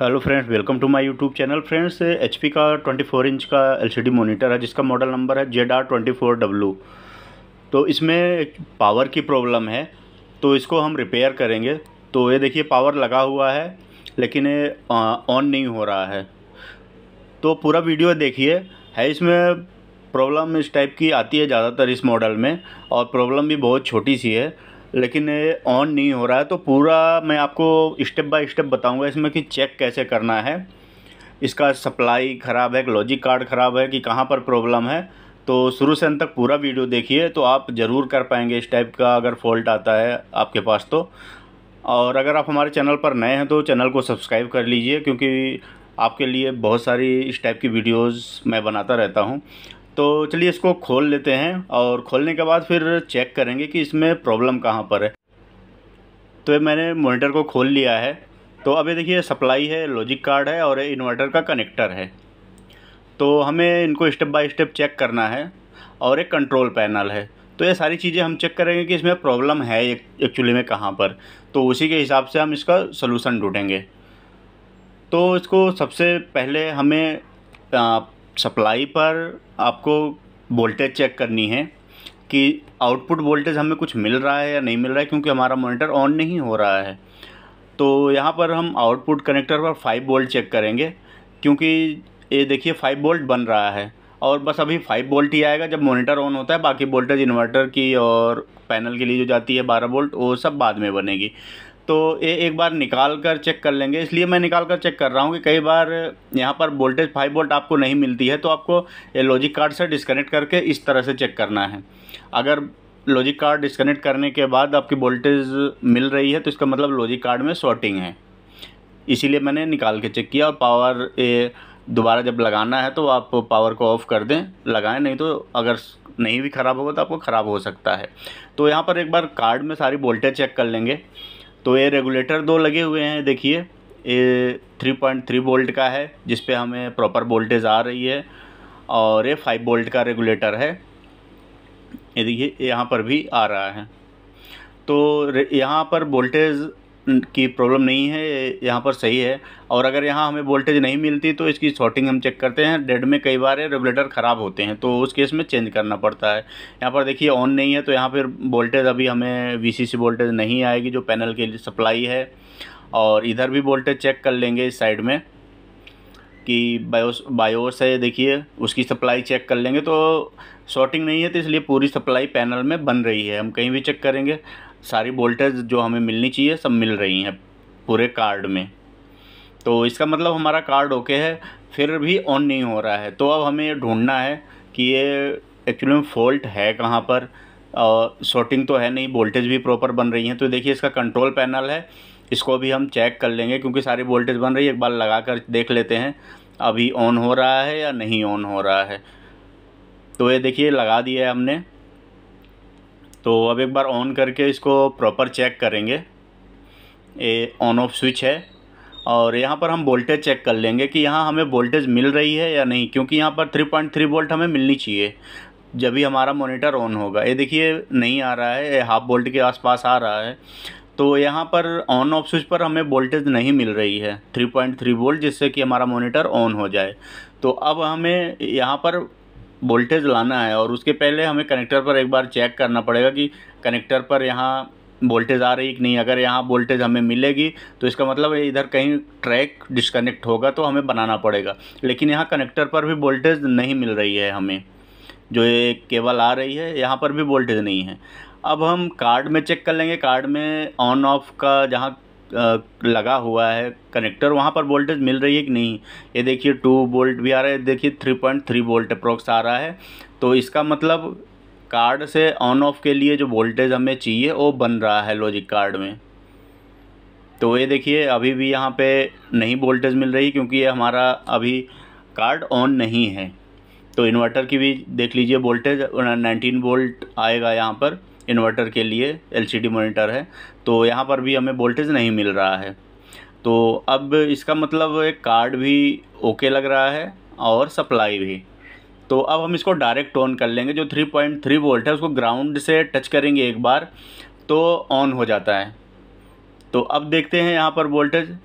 hello friends welcome to my YouTube channel friends H का 24 inch का LCD monitor है जिसका मॉडल नंबर है जेड आर ट्वेंटी तो इसमें पावर की प्रॉब्लम है तो इसको हम रिपेयर करेंगे तो ये देखिए पावर लगा हुआ है लेकिन ये ऑन नहीं हो रहा है तो पूरा वीडियो देखिए है इसमें प्रॉब्लम इस टाइप की आती है ज़्यादातर इस मॉडल में और प्रॉब्लम भी बहुत छोटी सी है लेकिन ऑन नहीं हो रहा है तो पूरा मैं आपको स्टेप बाय स्टेप बताऊंगा इसमें कि चेक कैसे करना है इसका सप्लाई ख़राब है लॉजिक कार्ड ख़राब है कि कहाँ पर प्रॉब्लम है तो शुरू से अंत तक पूरा वीडियो देखिए तो आप ज़रूर कर पाएंगे इस टाइप का अगर फॉल्ट आता है आपके पास तो और अगर आप हमारे चैनल पर नए हैं तो चैनल को सब्सक्राइब कर लीजिए क्योंकि आपके लिए बहुत सारी इस टाइप की वीडियोस मैं बनाता रहता हूं तो चलिए इसको खोल लेते हैं और खोलने के बाद फिर चेक करेंगे कि इसमें प्रॉब्लम कहाँ पर है तो मैंने मोनीटर को खोल लिया है तो अभी देखिए सप्लाई है लॉजिक कार्ड है और इन्वर्टर का कनेक्टर है तो हमें इनको स्टेप बाय स्टेप चेक करना है और एक कंट्रोल पैनल है तो ये सारी चीज़ें हम चेक करेंगे कि इसमें प्रॉब्लम है एक्चुअली में कहाँ पर तो उसी के हिसाब से हम इसका सोलूसन ढूंढेंगे तो इसको सबसे पहले हमें सप्लाई पर आपको वोल्टेज चेक करनी है कि आउटपुट वोल्टेज हमें कुछ मिल रहा है या नहीं मिल रहा है क्योंकि हमारा मॉनिटर ऑन नहीं हो रहा है तो यहाँ पर हम आउटपुट कनेक्टर पर फाइव वोल्ट चेक करेंगे क्योंकि ये देखिए फाइव वोल्ट बन रहा है और बस अभी फाइव वोल्ट ही आएगा जब मोनीटर ऑन होता है बाकी वोल्टेज इन्वर्टर की और पैनल के लिए जो जाती है बारह वोल्ट वो सब बाद में बनेगी तो ये एक बार निकाल कर चेक कर लेंगे इसलिए मैं निकाल कर चेक कर रहा हूँ कि कई बार यहाँ पर वोल्टेज फाइव वोल्ट आपको नहीं मिलती है तो आपको ये लॉजिक कार्ड से डिस्कनेक्ट करके इस तरह से चेक करना है अगर लॉजिक कार्ड डिस्कनेक्ट करने के बाद आपकी वोल्टेज मिल रही है तो इसका मतलब लॉजिक कार्ड में शॉर्टिंग है इसीलिए मैंने निकाल के चेक किया और पावर ये दोबारा जब लगाना है तो आप पावर को ऑफ़ कर दें लगाएं नहीं तो अगर नहीं भी ख़राब होगा तो आपको ख़राब हो सकता है तो यहाँ पर एक बार कार्ड में सारी वोल्टेज चेक कर लेंगे तो ये रेगुलेटर दो लगे हुए हैं देखिए ये थ्री पॉइंट थ्री वोल्ट का है जिस पे हमें प्रॉपर वोल्टेज आ रही है और ये फाइव वोल्ट का रेगुलेटर है ये देखिए यहाँ पर भी आ रहा है तो यहाँ पर वोल्टेज की प्रॉब्लम नहीं है यहाँ पर सही है और अगर यहाँ हमें वोल्टेज नहीं मिलती तो इसकी शॉर्टिंग हम चेक करते हैं डेड में कई बार रेगुलेटर ख़राब होते हैं तो उस केस में चेंज करना पड़ता है यहाँ पर देखिए ऑन नहीं है तो यहाँ पर वोल्टेज अभी हमें सी वोल्टेज नहीं आएगी जो पैनल के लिए सप्लाई है और इधर भी वोल्टेज चेक कर लेंगे इस साइड में कि बायोस बायोस है देखिए उसकी सप्लाई चेक कर लेंगे तो शॉर्टिंग नहीं है तो इसलिए पूरी सप्लाई पैनल में बन रही है हम कहीं भी चेक करेंगे सारी वोल्टेज जो हमें मिलनी चाहिए सब मिल रही हैं पूरे कार्ड में तो इसका मतलब हमारा कार्ड ओके है फिर भी ऑन नहीं हो रहा है तो अब हमें ये ढूंढना है कि ये एक्चुअली में फॉल्ट है कहाँ पर शॉर्टिंग तो है नहीं वोल्टेज भी प्रॉपर बन रही है तो देखिए इसका कंट्रोल पैनल है इसको भी हम चेक कर लेंगे क्योंकि सारी वोल्टेज बन रही है एक बार लगा कर देख लेते हैं अभी ऑन हो रहा है या नहीं ऑन हो रहा है तो ये देखिए लगा दिया है हमने तो अब एक बार ऑन करके इसको प्रॉपर चेक करेंगे ये ऑन ऑफ स्विच है और यहाँ पर हम वोल्टेज चेक कर लेंगे कि यहाँ हमें वोल्टेज मिल रही है या नहीं क्योंकि यहाँ पर 3.3 वोल्ट हमें मिलनी चाहिए जब भी हमारा मॉनिटर ऑन होगा ये देखिए नहीं आ रहा है ये हाफ वोल्ट के आसपास आ रहा है तो यहाँ पर ऑन ऑफ स्विच पर हमें वोल्टेज नहीं मिल रही है 3.3 वोल्ट जिससे कि हमारा मोनीटर ऑन हो जाए तो अब हमें यहाँ पर वोल्टेज लाना है और उसके पहले हमें कनेक्टर पर एक बार चेक करना पड़ेगा कि कनेक्टर पर यहाँ वोल्टेज आ रही कि नहीं अगर यहाँ वोल्टेज हमें मिलेगी तो इसका मतलब इधर कहीं ट्रैक डिस्कनेक्ट होगा तो हमें बनाना पड़ेगा लेकिन यहाँ कनेक्टर पर भी वोल्टेज नहीं मिल रही है हमें जो ये केबल आ रही है यहाँ पर भी वोल्टेज नहीं है अब हम कार्ड में चेक कर लेंगे कार्ड में ऑन ऑफ का जहाँ लगा हुआ है कनेक्टर वहाँ पर वोल्टेज मिल रही है कि नहीं ये देखिए टू वोल्ट भी आ रहा है देखिए three point three volt approx आ रहा है तो इसका मतलब कार्ड से ऑन ऑफ के लिए जो वोल्टेज हमें चाहिए वो बन रहा है लॉजिक कार्ड में तो ये देखिए अभी भी यहाँ पे नहीं वोल्टेज मिल रही क्योंकि ये हमारा अभी कार्ड ऑन नहीं है तो इन्वर्टर की भी देख लीजिए वोल्टेज नाइनटीन वोल्ट आएगा यहाँ पर इन्वर्टर के लिए एलसीडी मॉनिटर है तो यहाँ पर भी हमें वोल्टेज नहीं मिल रहा है तो अब इसका मतलब एक कार्ड भी ओके लग रहा है और सप्लाई भी तो अब हम इसको डायरेक्ट ऑन कर लेंगे जो 3.3 वोल्ट है उसको ग्राउंड से टच करेंगे एक बार तो ऑन हो जाता है तो अब देखते हैं यहाँ पर वोल्टेज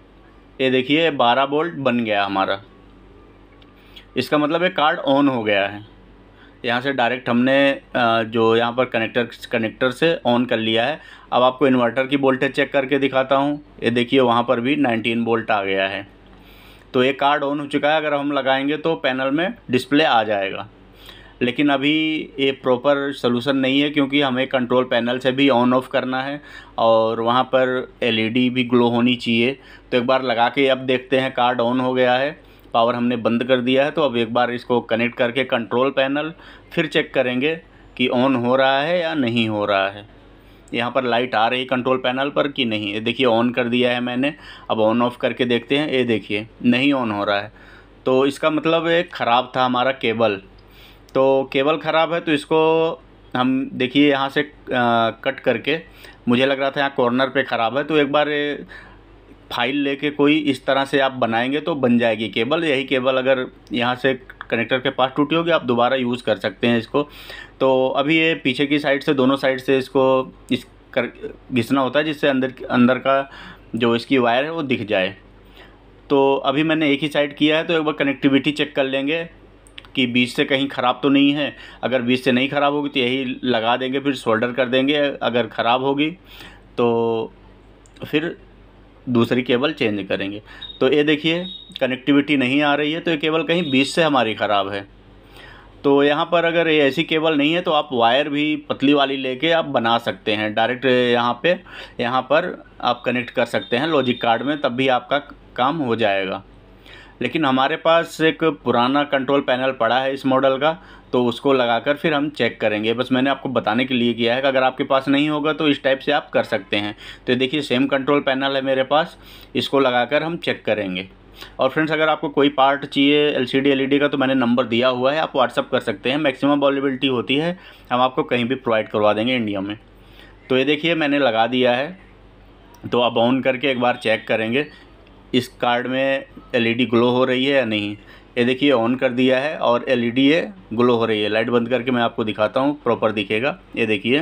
ये देखिए 12 वोल्ट बन गया हमारा इसका मतलब एक कार्ड ऑन हो गया है यहाँ से डायरेक्ट हमने जो यहाँ पर कनेक्टर कनेक्टर से ऑन कर लिया है अब आपको इन्वर्टर की वोल्टेज चेक करके दिखाता हूँ ये देखिए वहाँ पर भी 19 वोल्ट आ गया है तो ये कार्ड ऑन हो चुका है अगर हम लगाएंगे तो पैनल में डिस्प्ले आ जाएगा लेकिन अभी ये प्रॉपर सोलूसन नहीं है क्योंकि हमें कंट्रोल पैनल से भी ऑन ऑफ करना है और वहाँ पर एल e भी ग्लो होनी चाहिए तो एक बार लगा के अब देखते हैं कार्ड ऑन हो गया है पावर हमने बंद कर दिया है तो अब एक बार इसको कनेक्ट करके कंट्रोल पैनल फिर चेक करेंगे कि ऑन हो रहा है या नहीं हो रहा है यहाँ पर लाइट आ रही कंट्रोल पैनल पर कि नहीं ये देखिए ऑन कर दिया है मैंने अब ऑन ऑफ करके देखते हैं ये देखिए नहीं ऑन हो रहा है तो इसका मतलब एक ख़राब था हमारा केबल तो केबल ख़राब है तो इसको हम देखिए यहाँ से आ, कट करके मुझे लग रहा था यहाँ कॉर्नर पे ख़राब है तो एक बार फाइल लेके कोई इस तरह से आप बनाएंगे तो बन जाएगी केबल यही केबल अगर यहाँ से कनेक्टर के पास टूटी होगी आप दोबारा यूज़ कर सकते हैं इसको तो अभी ये पीछे की साइड से दोनों साइड से इसको इस कर घिसना होता है जिससे अंदर अंदर का जो इसकी वायर है वो दिख जाए तो अभी मैंने एक ही साइड किया है तो एक बार कनेक्टिविटी चेक कर लेंगे कि बीच से कहीं ख़राब तो नहीं है अगर बीच से नहीं ख़राब होगी तो यही लगा देंगे फिर सोल्डर कर देंगे अगर ख़राब होगी तो फिर दूसरी केबल चेंज करेंगे तो ये देखिए कनेक्टिविटी नहीं आ रही है तो ये केबल कहीं बीच से हमारी ख़राब है तो यहाँ पर अगर ये ऐसी केबल नहीं है तो आप वायर भी पतली वाली लेके आप बना सकते हैं डायरेक्ट यहाँ पे यहाँ पर आप कनेक्ट कर सकते हैं लॉजिक कार्ड में तब भी आपका काम हो जाएगा लेकिन हमारे पास एक पुराना कंट्रोल पैनल पड़ा है इस मॉडल का तो उसको लगाकर फिर हम चेक करेंगे बस मैंने आपको बताने के लिए किया है कि अगर आपके पास नहीं होगा तो इस टाइप से आप कर सकते हैं तो देखिए सेम कंट्रोल पैनल है मेरे पास इसको लगाकर हम चेक करेंगे और फ्रेंड्स अगर आपको कोई पार्ट चाहिए एलसीडी एलईडी e का तो मैंने नंबर दिया हुआ है आप व्हाट्सअप कर सकते हैं मैक्सिमम अवेलेबिलिटी होती है हम आपको कहीं भी प्रोवाइड करवा देंगे इंडिया में तो ये देखिए मैंने लगा दिया है तो आप ऑन करके एक बार चेक करेंगे इस कार्ड में एलईडी ग्लो e हो रही है या नहीं ये देखिए ऑन कर दिया है और एल ई ये ग्लो हो रही है लाइट बंद करके मैं आपको दिखाता हूँ प्रॉपर दिखेगा ये देखिए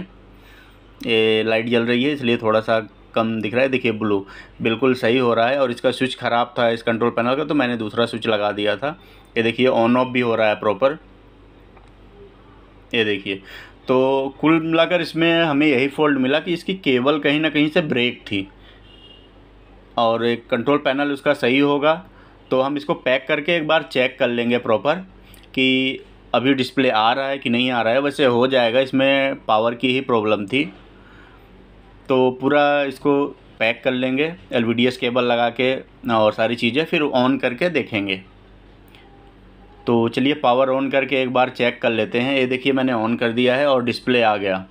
ये लाइट जल रही है इसलिए थोड़ा सा कम दिख रहा है देखिए ब्लू बिल्कुल सही हो रहा है और इसका स्विच ख़राब था इस कंट्रोल पैनल का तो मैंने दूसरा स्विच लगा दिया था ये देखिए ऑन ऑफ भी हो रहा है प्रॉपर ये देखिए तो कुल मिलाकर इसमें हमें यही फॉल्ट मिला कि इसकी केबल कहीं ना कहीं से ब्रेक थी और एक कंट्रोल पैनल उसका सही होगा तो हम इसको पैक करके एक बार चेक कर लेंगे प्रॉपर कि अभी डिस्प्ले आ रहा है कि नहीं आ रहा है वैसे हो जाएगा इसमें पावर की ही प्रॉब्लम थी तो पूरा इसको पैक कर लेंगे एल केबल लगा के और सारी चीज़ें फिर ऑन करके देखेंगे तो चलिए पावर ऑन करके एक बार चेक कर लेते हैं ये देखिए मैंने ऑन कर दिया है और डिस्प्ले आ गया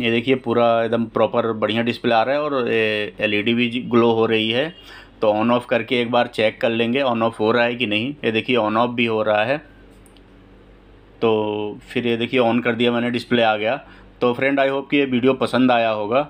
ये देखिए पूरा एकदम प्रॉपर बढ़िया डिस्प्ले आ रहा है और एलईडी e भी ग्लो हो रही है तो ऑन ऑफ़ करके एक बार चेक कर लेंगे ऑन ऑफ़ हो रहा है कि नहीं ये देखिए ऑन ऑफ़ भी हो रहा है तो फिर ये देखिए ऑन कर दिया मैंने डिस्प्ले आ गया तो फ्रेंड आई होप कि ये वीडियो पसंद आया होगा